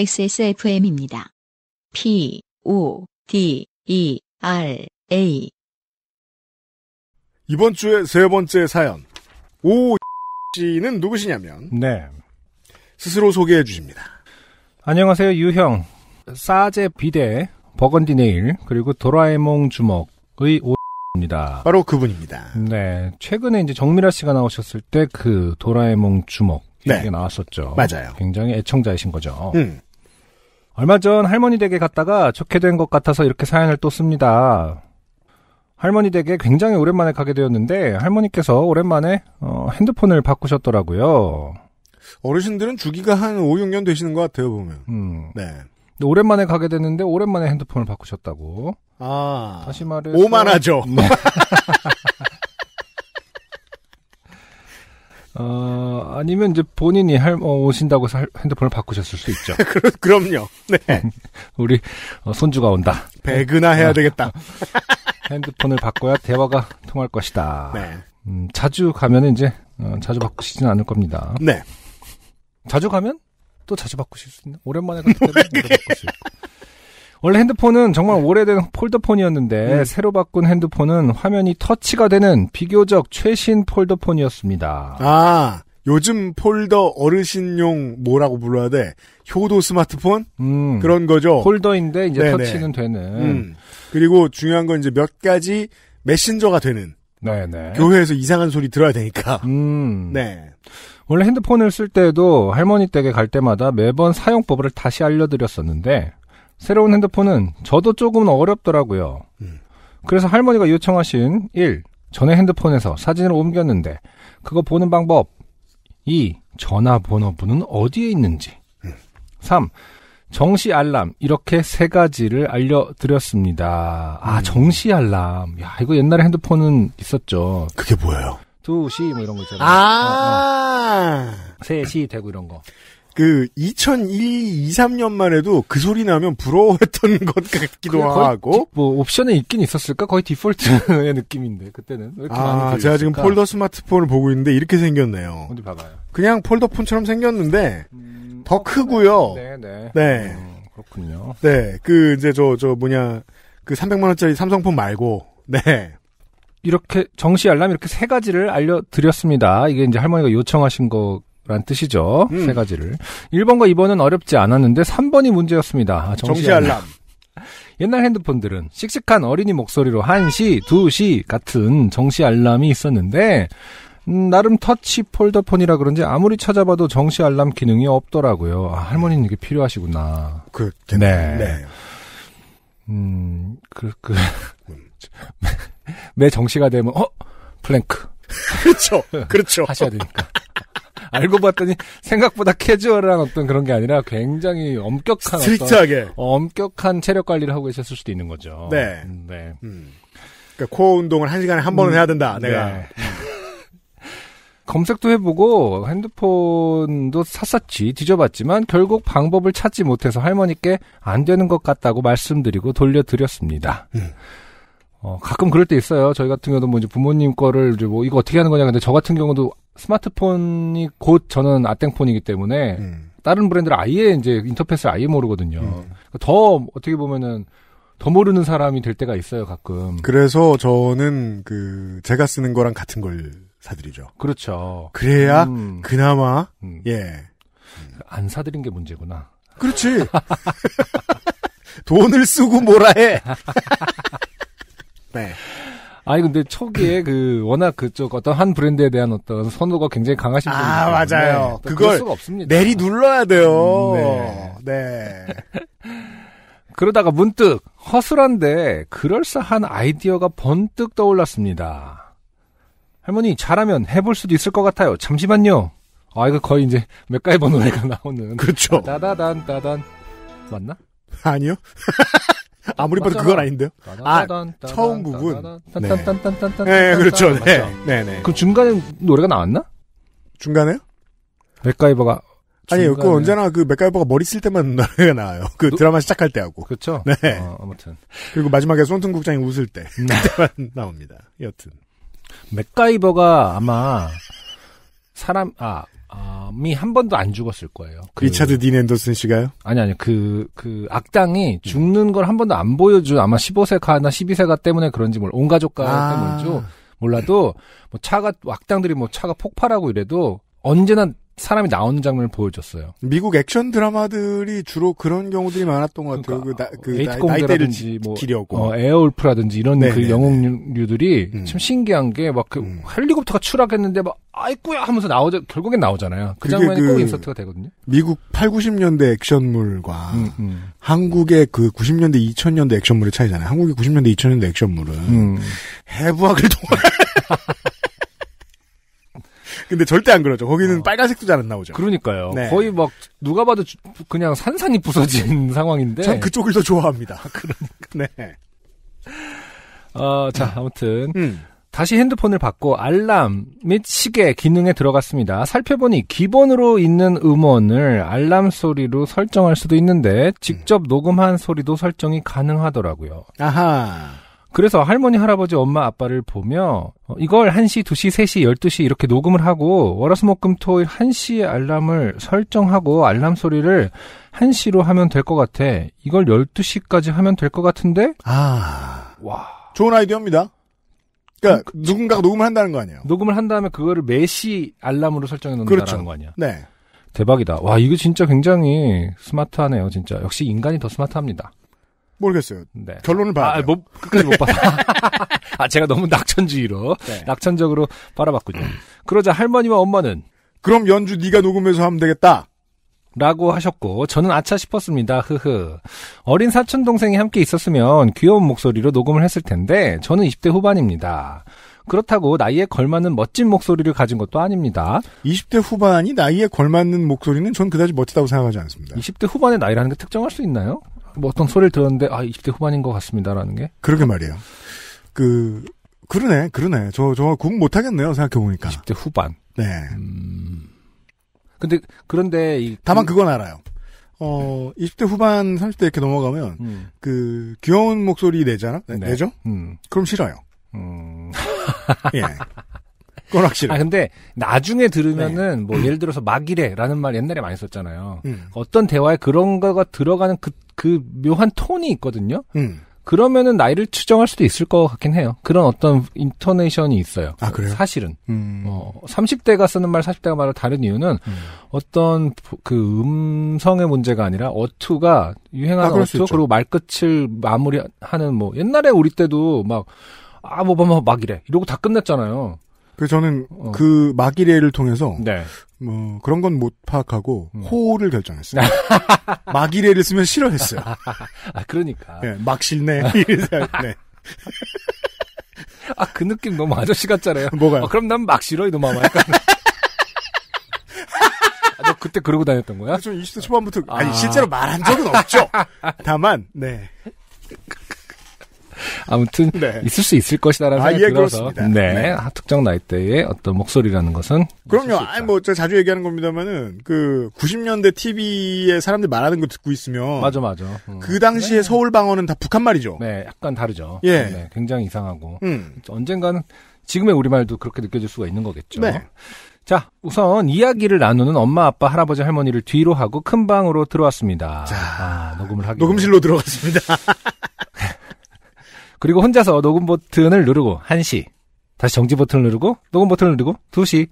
XSFM입니다. P, O, D, E, R, A. 이번 주의 세 번째 사연. 오 씨는 누구시냐면. 네. 스스로 소개해 주십니다. 안녕하세요, 유형. 사제 비대, 버건디 네일, 그리고 도라에몽 주먹의 오 입니다. 바로 그분입니다. 네. 최근에 이제 정미라 씨가 나오셨을 때 그 도라에몽 주먹. 네. 이게 나왔었죠. 맞아요. 굉장히 애청자이신 거죠. 음. 얼마 전 할머니 댁에 갔다가 좋게 된것 같아서 이렇게 사연을 또 씁니다. 할머니 댁에 굉장히 오랜만에 가게 되었는데 할머니께서 오랜만에 어, 핸드폰을 바꾸셨더라고요. 어르신들은 주기가 한 5, 6년 되시는 것 같아요 보면. 음. 네. 근데 오랜만에 가게 됐는데 오랜만에 핸드폰을 바꾸셨다고. 아. 다시 말해. 오만하죠. 네. 어, 아니면 이제 본인이 할, 어, 오신다고 해서 핸드폰을 바꾸셨을 수 있죠. 그럼, 그럼요. 네. 우리 어, 손주가 온다. 배그나 해야 되겠다. 핸드폰을 바꿔야 대화가 통할 것이다. 네. 음, 자주 가면 은 이제 어, 자주 바꾸시진 않을 겁니다. 네. 자주 가면 또 자주 바꾸실 수 있나? 오랜만에 갔기 때도 바꾸실 수 있고. 원래 핸드폰은 정말 오래된 폴더폰이었는데 음. 새로 바꾼 핸드폰은 화면이 터치가 되는 비교적 최신 폴더폰이었습니다. 아, 요즘 폴더 어르신용 뭐라고 불러야 돼? 효도 스마트폰? 음, 그런 거죠. 폴더인데 이제 네네. 터치는 되는. 음. 그리고 중요한 건 이제 몇 가지 메신저가 되는. 네네. 교회에서 이상한 소리 들어야 되니까. 음. 네. 원래 핸드폰을 쓸 때에도 할머니 댁에 갈 때마다 매번 사용법을 다시 알려드렸었는데 새로운 핸드폰은 저도 조금 어렵더라고요. 음. 그래서 할머니가 요청하신 1. 전에 핸드폰에서 사진을 옮겼는데 그거 보는 방법 2. 전화번호부는 어디에 있는지 음. 3. 정시 알람 이렇게 세 가지를 알려드렸습니다. 아, 음. 아 정시 알람 야 이거 옛날에 핸드폰은 있었죠. 그게 뭐예요? 2시 뭐 이런 거 있잖아요. 아, 아, 아. 3시 되고 이런 거. 그 2001, 23년만 해도 그 소리 나면 부러워했던 것 같기도 하고 뭐 옵션에 있긴 있었을까 거의 디폴트의 느낌인데 그때는 아 제가 지금 폴더 스마트폰을 보고 있는데 이렇게 생겼네요. 어디 봐봐요. 그냥 폴더 폰처럼 생겼는데 음, 더 크고요. 네네. 네. 음, 그렇군요. 네, 그 이제 저저 저 뭐냐 그 300만 원짜리 삼성폰 말고 네. 이렇게 정시 알람 이렇게 세 가지를 알려드렸습니다. 이게 이제 할머니가 요청하신 거 라는 뜻이죠. 음. 세 가지를. 1번과 2번은 어렵지 않았는데 3번이 문제였습니다. 아, 정시 알람. 옛날 핸드폰들은 씩씩한 어린이 목소리로 1시, 2시 같은 정시 알람이 있었는데 음, 나름 터치 폴더폰이라 그런지 아무리 찾아봐도 정시 알람 기능이 없더라고요. 아, 할머니는 이게 필요하시구나. 그, 네. 네. 네. 음, 그, 그. 음. 매 정시가 되면, 어? 플랭크. 그렇죠. 그렇죠. 하셔야 되니까. 알고 봤더니 생각보다 캐주얼한 어떤 그런 게 아니라 굉장히 엄격한 스트릭트하게 엄격한 체력 관리를 하고 계셨을 수도 있는 거죠. 네. 음, 네. 음. 그러니까 코어 운동을 한 시간에 한 번은 음, 해야 된다. 네. 내가. 네. 검색도 해보고 핸드폰도 샅샅이 뒤져봤지만 결국 방법을 찾지 못해서 할머니께 안 되는 것 같다고 말씀드리고 돌려드렸습니다. 음. 어, 가끔 그럴 때 있어요. 저희 같은 경우도 뭐 이제 부모님 거를 이제 뭐 이거 어떻게 하는 거냐. 근데 저 같은 경우도 스마트폰이 곧 저는 아땡폰이기 때문에 음. 다른 브랜드를 아예 이제 인터페이스를 아예 모르거든요. 음. 더 어떻게 보면은 더 모르는 사람이 될 때가 있어요, 가끔. 그래서 저는 그 제가 쓰는 거랑 같은 걸 사드리죠. 그렇죠. 그래야 음. 그나마 음. 예. 안 사드린 게 문제구나. 그렇지. 돈을 쓰고 뭐라 해. 네. 아니 근데 초기에 그 워낙 그쪽 어떤 한 브랜드에 대한 어떤 선호가 굉장히 강하신 분이 아 맞아요. 그걸 수가 없습니다. 내리 눌러야 돼요. 음, 네. 네. 그러다가 문득 허술한데 그럴싸한 아이디어가 번뜩 떠올랐습니다. 할머니 잘하면 해볼 수도 있을 것 같아요. 잠시만요. 아 이거 거의 이제 맥가이버 노래가 나오는 그렇죠. 따다단 따단 맞나? 아니요. 아무리 봐도 그건 아닌데요. 아, 처음 부분. 네. 네, 그렇죠. 네. 네, 네. 그 중간에 노래가 나왔나? 중간에요? 맥가이버가 아니요, 그 언제나 그 맥가이버가 머리 쓸 때만 노래가 나와요. 그 노... 드라마 시작할 때 하고. 그렇죠. 네. 어, 아무튼 그리고 마지막에 손튼 국장이 웃을 때 네. 때만 나옵니다. 여튼 맥가이버가 아마 사람 아 사람이 한 번도 안 죽었을 거예요. 그, 리차드 딘 앤더슨 씨가요? 아니 아니 그그 그 악당이 죽는 걸 한 번도 안 보여준 아마 15세가나 12세가 때문에 그런지 몰라 온 가족가 아. 때문이죠. 몰라도 뭐 차가 악당들이 뭐 차가 폭발하고 이래도 언제나 사람이 나오는 장면을 보여줬어요. 미국 액션 드라마들이 주로 그런 경우들이 많았던 것 같아요. 그러니까 그, 나, 그 나이대를 뭐, 기려고. 어, 에어울프라든지 이런 그 네네네. 그 영웅류들이 음. 참 신기한 게 막그 음. 헬리콥터가 추락했는데 막 아이꾸야 하면서 나오자 결국엔 나오잖아요. 그 장면이 그꼭 그 인서트가 되거든요. 미국 8, 90년대 액션물과 음, 음, 한국의 그 90년대 2000년대 액션물의 차이잖아요. 한국의 90년대 2000년대 액션물은 음. 해부학을 동원 근데 절대 안 그러죠. 거기는 어. 빨간색 도잘 안 나오죠. 그러니까요. 네. 거의 막 누가 봐도 주, 그냥 산산이 부서진 상황인데. 전 그쪽을 더 좋아합니다. 아, 그러니까. 네. 어, 자, 아무튼. 음. 다시 핸드폰을 받고 알람 및 시계 기능에 들어갔습니다. 살펴보니 기본으로 있는 음원을 알람 소리로 설정할 수도 있는데 직접 녹음한 소리도 설정이 가능하더라고요. 아하. 그래서 할머니, 할아버지, 엄마, 아빠를 보며 어, 이걸 1시, 2시, 3시, 12시 이렇게 녹음을 하고 월화수목금토일 1시에 알람을 설정하고 알람 소리를 1시로 하면 될 것 같아. 이걸 12시까지 하면 될 것 같은데? 아. 와. 좋은 아이디어입니다. 그러니까 음, 그 누군가가 녹음을 한다는 거 아니에요. 녹음을 한 다음에 그거를 매시 알람으로 설정해 놓는다는 그렇죠. 거 아니야. 네. 대박이다. 와, 이거 진짜 굉장히 스마트하네요, 진짜. 역시 인간이 더 스마트합니다. 모르겠어요. 네. 결론을 봐 아, 못, 끝까지 못 봐서. 아, 제가 너무 낙천주의로, 네. 낙천적으로 바라봤군요. 그러자 할머니와 엄마는 그럼 연주 네가 녹음해서 하면 되겠다. 라고 하셨고 저는 아차 싶었습니다. 흐흐. 어린 사촌 동생이 함께 있었으면 귀여운 목소리로 녹음을 했을 텐데 저는 20대 후반입니다. 그렇다고 나이에 걸맞는 멋진 목소리를 가진 것도 아닙니다. 20대 후반이 나이에 걸맞는 목소리는 전 그다지 멋지다고 생각하지 않습니다. 20대 후반의 나이라는 게 특정할 수 있나요? 뭐 어떤 소리를 들었는데 아 20대 후반인 것 같습니다라는 게 그러게 말이에요. 그 그러네 그러네 저저 구못 하겠네요 생각해 보니까 20대 후반. 네. 음... 근데 그런데 이... 다만 그 그건 알아요. 어, 20대 후반, 30대 이렇게 넘어가면, 음. 그, 귀여운 목소리 내잖아? 네. 네. 내죠? 음. 그럼 싫어요. 음. 예. 꼴락실아 근데 나중에 들으면은 네. 뭐 예를 들어서 막이래라는 말 옛날에 많이 썼잖아요. 음. 어떤 대화에 그런 거가 들어가는 그, 그 묘한 톤이 있거든요. 음. 그러면은 나이를 추정할 수도 있을 것 같긴 해요. 그런 어떤 인터네이션이 있어요. 아, 그래요? 사실은. 음. 어, 30대가 쓰는 말, 40대가 말을 다른 이유는 음. 어떤 그 음성의 문제가 아니라 어투가 유행하는 아, 어투, 그리고 말끝을 마무리하는 뭐, 옛날에 우리 때도 막, 아, 뭐, 뭐, 뭐 막 이래. 이러고 다 끝냈잖아요. 그 저는 어. 그마기레를 통해서 네. 뭐 그런 건 못 파악하고 음. 호를 결정했어요. 마기레를 쓰면 싫어했어요. 아 그러니까. 네, 막 싫네. 아. 네. 아 그 느낌 너무 아저씨 같잖아요. 뭐가요? 아, 그럼 난 막 싫어 이놈아. 아, 너 그때 그러고 다녔던 거야? 저는 그 20대 초반부터 아. 니 실제로 말한 적은 없죠. 다만 네 아무튼 네. 있을 수 있을 것이다라는 아, 생각이 예, 들어서 그렇습니다. 네, 네. 특정 나이대의 어떤 목소리라는 것은 그럼요. 아니 뭐제 자주 얘기하는 겁니다만은 그 90년대 TV에 사람들 말하는 거 듣고 있으면 맞아 맞아. 음. 그 당시에 네. 서울 방언은 다 북한 말이죠. 네, 약간 다르죠. 예, 네, 네, 굉장히 이상하고 음. 언젠가는 지금의 우리말도 그렇게 느껴질 수가 있는 거겠죠. 네. 자, 우선 이야기를 나누는 엄마, 아빠, 할아버지, 할머니를 뒤로 하고 큰 방으로 들어왔습니다. 자, 아, 녹음을 하기 녹음실로 들어갔습니다. 그리고 혼자서 녹음 버튼을 누르고 1시 다시 정지 버튼을 누르고 녹음 버튼을 누르고 2시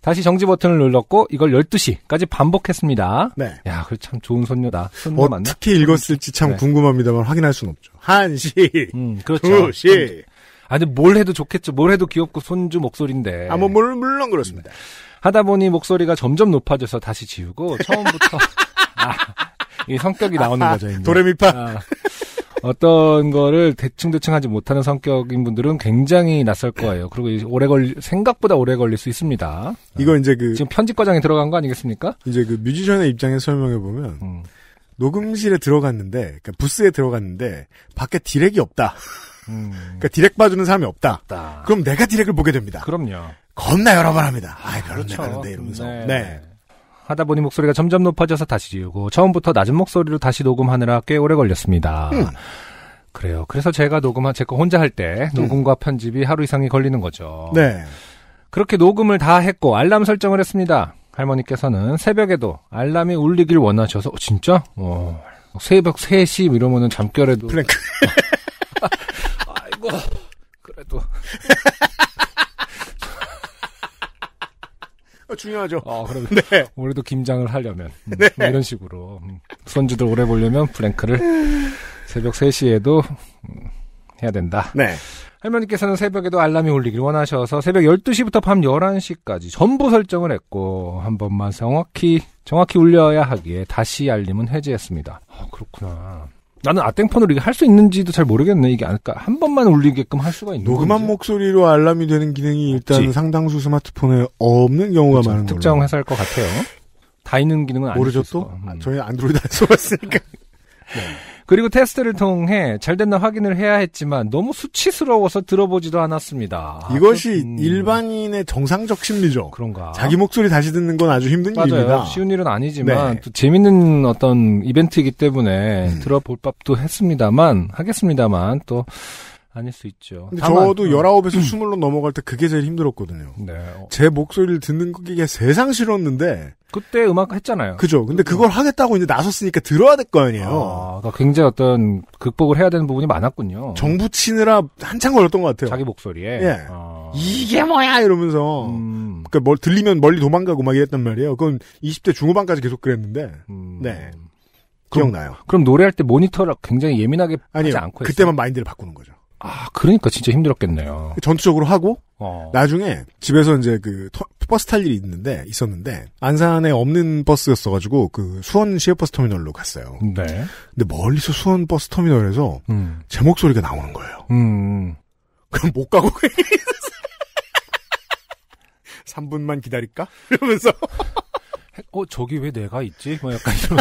다시 정지 버튼을 눌렀고 이걸 12시까지 반복했습니다. 네. 야, 그 참 좋은 손녀다. 손녀 어, 맞나? 특히 읽었을지 참 네. 궁금합니다만 확인할 수는 없죠. 1시. 음, 그렇죠. 2시. 아니 뭘 해도 좋겠죠. 뭘 해도 귀엽고 손주 목소리인데. 아, 뭐물 물론 그렇습니다. 음. 하다 보니 목소리가 점점 높아져서 다시 지우고 처음부터 아, 이 성격이 나오는 거죠. 이제. 도레미파. 아. 어떤 거를 대충대충 하지 못하는 성격인 분들은 굉장히 낯설 거예요. 그리고 오래 걸 생각보다 오래 걸릴 수 있습니다. 이거 이제 그 지금 편집 과정에 들어간 거 아니겠습니까? 이제 그 뮤지션의 입장에서 설명해 보면 음. 녹음실에 들어갔는데 그러니까 부스에 들어갔는데 밖에 디렉이 없다. 음. 그러니까 디렉 봐주는 사람이 없다. 없다. 그럼 내가 디렉을 보게 됩니다. 그럼요. 겁나 여러 번 합니다. 아, 그렇죠. 그런데 이러면서. 네. 네. 하다 보니 목소리가 점점 높아져서 다시 지우고 처음부터 낮은 목소리로 다시 녹음하느라 꽤 오래 걸렸습니다. 음. 그래요. 그래서 제가 녹음한 제 거 혼자 할때 음. 녹음과 편집이 하루 이상이 걸리는 거죠. 네. 그렇게 녹음을 다 했고 알람 설정을 했습니다. 할머니께서는 새벽에도 알람이 울리길 원하셔서 어, 진짜? 어, 새벽 3시 이러면은 잠결에도 플랭크. 아이고. 그래도 중요하죠. 아, 그럼 네. 올해도 김장을 하려면 음, 네. 뭐 이런 식으로 음, 손주들 오래 보려면 브랭크를 새벽 3시에도 음, 해야 된다. 네. 할머니께서는 새벽에도 알람이 울리길 원하셔서 새벽 12시부터 밤 11시까지 전부 설정을 했고 한 번만 정확히 정확히 울려야 하기에 다시 알림은 해제했습니다. 아, 그렇구나. 나는 아땡폰으로 이게 할 수 있는지도 잘 모르겠네. 이게 아까 한 번만 울리게끔 할 수가 있는 녹음한 건지. 목소리로 알람이 되는 기능이 일단 없지. 상당수 스마트폰에 없는 경우가 그렇죠. 많은 특정 걸로. 회사일 것 같아요. 다 있는 기능은 모르죠 또? 음. 아, 저희 안드로이드 안 써봤으니까. 네. 그리고 테스트를 통해 잘 됐나 확인을 해야 했지만 너무 수치스러워서 들어보지도 않았습니다. 이것이 아, 음... 일반인의 정상적 심리죠. 그런가. 자기 목소리 다시 듣는 건 아주 힘든 맞아요. 일입니다. 쉬운 일은 아니지만 네. 또 재밌는 어떤 이벤트이기 때문에 음. 들어볼 법도 했습니다만 하겠습니다만 또 아닐 수 있죠. 다만, 저도 19에서 음. 20로 넘어갈 때 그게 제일 힘들었거든요. 네. 제 목소리를 듣는 게 세상 싫었는데. 그때 음악 했잖아요. 그죠. 근데 음. 그걸 하겠다고 이제 나섰으니까 들어야 될 거 아니에요. 아, 그러니까 굉장히 어떤 극복을 해야 되는 부분이 많았군요. 정부 치느라 한참 걸렸던 것 같아요. 자기 목소리에. 예. 아. 이게 뭐야! 이러면서. 음. 그니까 뭘 들리면 멀리 도망가고 막 이랬단 말이에요. 그건 20대 중후반까지 계속 그랬는데. 음. 네. 기억나요. 그럼, 그럼 노래할 때 모니터를 굉장히 예민하게 아니요, 하지 않고 했어요. 그때만 마인드를 바꾸는 거죠. 아, 그러니까 진짜 힘들었겠네요. 전투적으로 하고 어. 나중에 집에서 이제 그 버스 탈 일이 있는데 있었는데 안산에 없는 버스였어 가지고 그 수원 시외 버스 터미널로 갔어요. 네. 근데 멀리서 수원 버스 터미널에서 음. 제 목소리가 나오는 거예요. 음. 음. 그럼 못 가고 3분만 기다릴까? 이러면서 어 저기 왜 내가 있지? 뭐 약간 이런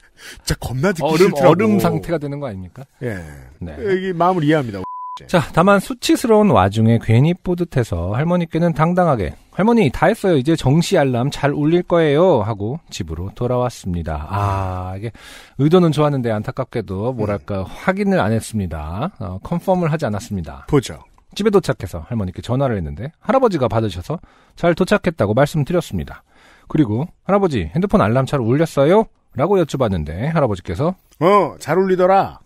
진짜 겁나 듣기 싫더라고. 얼음 상태가 되는 거 아닙니까? 예. 네. 여기 마음을 이해합니다. 네. 자, 다만 수치스러운 와중에 괜히 뿌듯해서 할머니께는 당당하게 할머니 다 했어요. 이제 정시 알람 잘 울릴 거예요. 하고 집으로 돌아왔습니다. 아, 이게 의도는 좋았는데 안타깝게도 뭐랄까 음. 확인을 안 했습니다. 어, 컨펌을 하지 않았습니다. 보죠. 집에 도착해서 할머니께 전화를 했는데 할아버지가 받으셔서 잘 도착했다고 말씀드렸습니다. 그리고 할아버지 핸드폰 알람 잘 울렸어요? 라고 여쭤봤는데 할아버지께서 어, 잘 울리더라.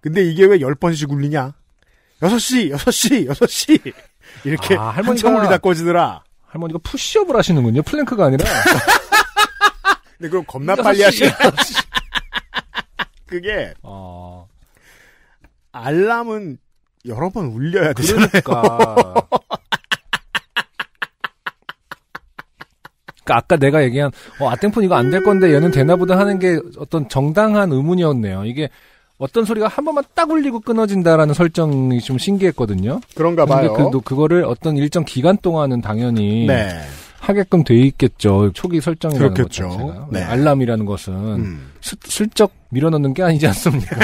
근데 이게 왜1 0번씩 울리냐? 6시, 6시, 6시! 이렇게 아, 할머니가 울리다 꺼지더라. 할머니가 푸시업을 하시는군요. 플랭크가 아니라. 근데 네, 그럼 겁나 빨리 하시네. 그게 어... 알람은 여러 번 울려야 되잖아요. 그러니까. 그러니까 아까 내가 얘기한 어, 아템폰 이거 안 될 건데 얘는 되나 보다 하는 게 어떤 정당한 의문이었네요. 이게 어떤 소리가 한 번만 딱 울리고 끊어진다라는 설정이 좀 신기했거든요. 그런가 봐요. 그, 그거를 어떤 일정 기간 동안은 당연히 네. 하게끔 돼 있겠죠. 초기 설정이라는 그렇겠죠. 네, 네. 알람이라는 것은 음. 스, 슬쩍 밀어넣는 게 아니지 않습니까?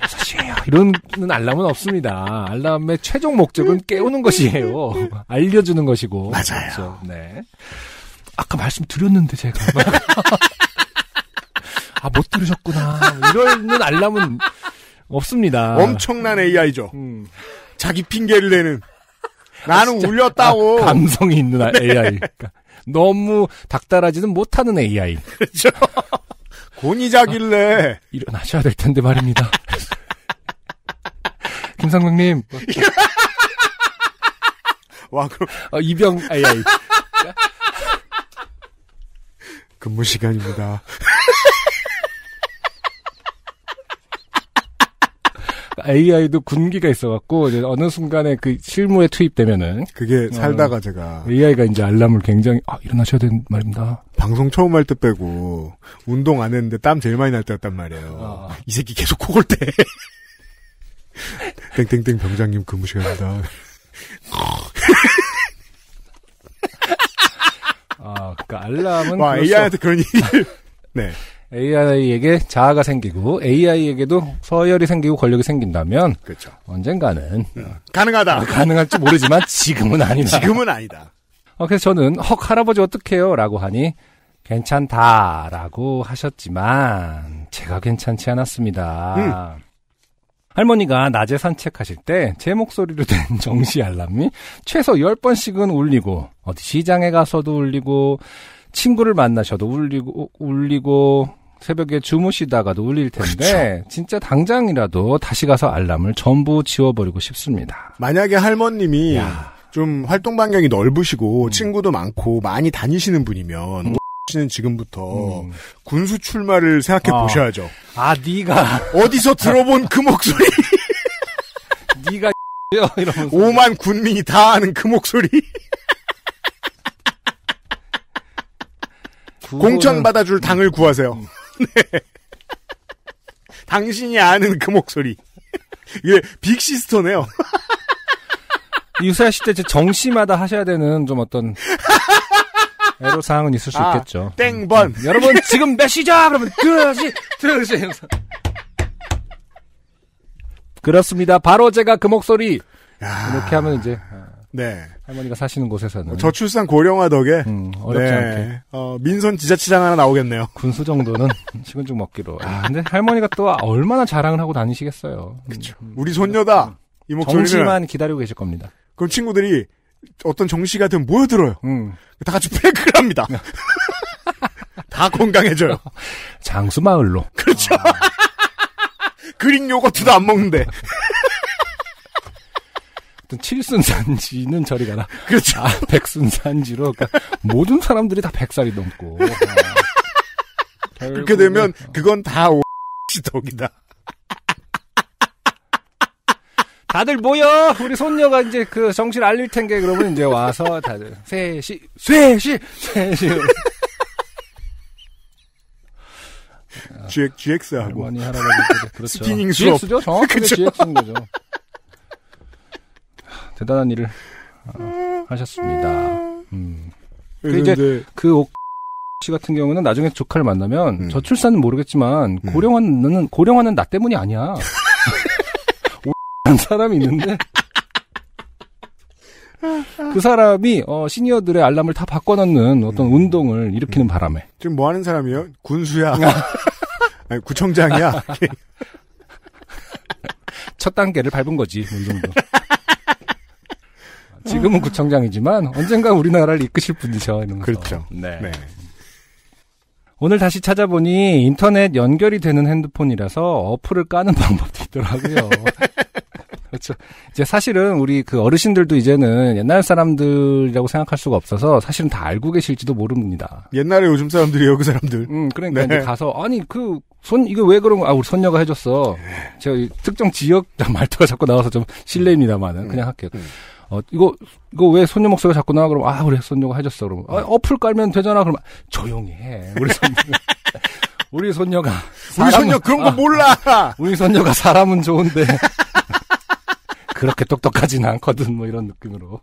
6시에요. 이런 알람은 없습니다. 알람의 최종 목적은 깨우는 것이에요. 알려주는 것이고. 맞아요. 그렇죠? 네. 아까 말씀드렸는데 제가. 아, 못 들으셨구나. 이런 알람은 없습니다. 엄청난 AI죠. 음. 자기 핑계를 내는. 나는 아, 울렸다고. 아, 감성이 있는 아, 네. AI. 그러니까 너무 닥달하지는 못하는 AI. 그렇죠. 권위자길래. 아, 일어나셔야 될 텐데 말입니다. 김상명님. 와, 그럼. 어, 이병 AI. 근무 시간입니다. AI도 군기가 있어갖고 이제 어느 순간에 그 실무에 투입되면은 그게 어, 살다가 어, 제가 AI가 이제 알람을 굉장히 아 일어나셔야 되는 말입니다. 방송 처음 할 때 빼고 운동 안 했는데 땀 제일 많이 날 때였단 말이에요. 어. 이 새끼 계속 코골 때. 땡땡땡 병장님 근무 시간이다. 아, 그니까 알람은. 와, AI한테 그런 얘기를. 네. AI에게 자아가 생기고 AI에게도 서열이 생기고 권력이 생긴다면 그렇죠. 언젠가는 어, 가능하다. 어, 가능할지 모르지만 지금은 아니다. 지금은 아니다. 어, 그래서 저는 헉 할아버지 어떡해요라고 하니 괜찮다라고 하셨지만 제가 괜찮지 않았습니다. 음. 할머니가 낮에 산책하실 때 제 목소리로 된 정시 알람이 최소 10번씩은 울리고 어디 시장에 가서도 울리고 친구를 만나셔도 울리고 울리고 새벽에 주무시다가도 울릴 텐데 그쵸. 진짜 당장이라도 다시 가서 알람을 전부 지워버리고 싶습니다. 만약에 할머님이 야. 좀 활동 반경이 넓으시고 음. 친구도 많고 많이 다니시는 분이면 음. 씨는 지금부터 음. 군수 출마를 생각해 어. 보셔야죠. 아, 네가 어디서 들어본 그 목소리? 네가 이러면만 군민이 다 아는 그 목소리. 공천 받아줄 당을 구하세요. 음. 당신이 아는 그 목소리. 이게 빅시스터네요. 유사시실때 정시마다 하셔야 되는 좀 어떤 애로사항은 있을 수 아, 있겠죠. 땡번. 음, 음, 여러분, 지금 몇 시죠? 그러면 들어야지, 들어야지. 그렇습니다. 바로 제가 그 목소리. 야... 이렇게 하면 이제. 아... 네. 할머니가 사시는 곳에서는 뭐 저출산 고령화 덕에 음, 어렵지 네. 않게 어, 민선 지자체장 하나 나오겠네요. 군수 정도는 식은죽 먹기로. 아, 근데 할머니가 또 얼마나 자랑을 하고 다니시겠어요. 음, 그죠 음. 우리 손녀다 이 목소리는 정시만 기다리고 계실 겁니다. 그럼 친구들이 어떤 정시가 되면 모여들어요. 음. 다 같이 팩을 합니다. 다 건강해져요. 장수마을로. 그렇죠. 아. 그릭 요거트도 안 먹는데. 어떤 칠순산지는 저리 가라. 그렇죠. 아, 백순산지로 그러니까 모든 사람들이 다 백살이 넘고. 아, 그렇게 되면 어. 그건 다 오씨 덕이다. 다들 모여! 우리 손녀가 이제 그 정신 알릴 텐게 그러면 이제 와서 다들 셋이, 셋이, 셋이. GX, GX하고. 할머니, 할아버지. 그렇죠. 스피닝 수업. GX죠? 정확하게 그렇죠. GX인 거죠. 대단한 일을 어, 하셨습니다. 음. 음. 예, 그 이제 그옥 씨 같은 경우는 나중에 조카를 만나면 음. 저출산은 모르겠지만 음. 고령화는 고령화는 나 때문이 아니야. 오한 사람이 있는데 그 사람이 어, 시니어들의 알람을 다 바꿔놓는 어떤 음. 운동을 일으키는 음. 바람에 지금 뭐 하는 사람이에요? 군수야, 아. 아니, 구청장이야. 첫 단계를 밟은 거지 운동도. 뭐 지금은 어. 구청장이지만 언젠가 우리나라를 이끄실 분이죠. 이러면서. 그렇죠. 네. 네. 오늘 다시 찾아보니 인터넷 연결이 되는 핸드폰이라서 어플을 까는 방법도 있더라고요. 그렇죠. 이제 사실은 우리 그 어르신들도 이제는 옛날 사람들이라고 생각할 수가 없어서 사실은 다 알고 계실지도 모릅니다. 옛날에 요즘 사람들이 여기 사람들. 음, 그러니까 네. 가서 아니 그 손 이거 왜 그런 거? 아 우리 손녀가 해줬어. 네. 제가 특정 지역 말투가 자꾸 나와서 좀 실례입니다만은 음, 그냥 할게요. 음. 어, 이거, 이거 왜 손녀 목소리가 자꾸 나와? 그럼, 아, 우리 손녀가 해줬어. 그럼, 아, 어플 깔면 되잖아. 그럼, 조용히 해. 우리 손녀. 우리 손녀가. 사람은, 우리 손녀 그런 거 아, 몰라! 아, 우리 손녀가 사람은 좋은데. 그렇게 똑똑하진 않거든. 뭐 이런 느낌으로.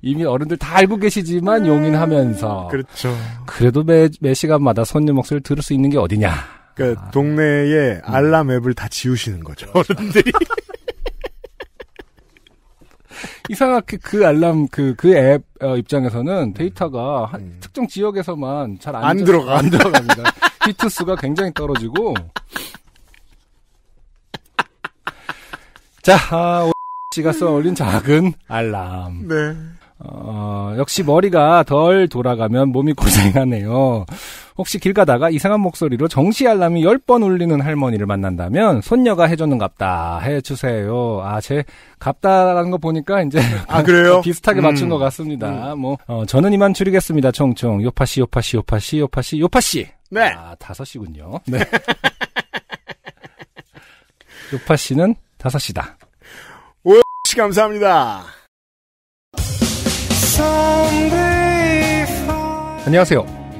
이미 어른들 다 알고 계시지만 음, 용인하면서. 그렇죠. 그래도 매, 매 시간마다 손녀 목소리를 들을 수 있는 게 어디냐. 그 아, 동네에 알람 앱을 다 지우시는 거죠. 어른들이. 이상하게 그 알람 그 그앱 어, 입장에서는 음. 데이터가 한, 음. 특정 지역에서만 잘안 안 들어가 안 들어갑니다. 히트 수가 굉장히 떨어지고. 자, 아, 씨가 써 올린 작은 알람. 네. 어, 역시 머리가 덜 돌아가면 몸이 고생하네요. 혹시 길 가다가 이상한 목소리로 정시 알람이 10번 울리는 할머니를 만난다면 손녀가 해줬는갑다 해주세요. 아, 제 갑다라는 거 보니까 이제 아, 그래요? 비슷하게 맞춘 음. 것 같습니다. 음. 뭐 어, 저는 이만 줄이겠습니다. 총총 요파시 요파시 요파시 요파시 요파시 네. 아, 다섯 시군요. 네. 요파씨는 다섯 시다. 오씨 감사합니다. 안녕하세요.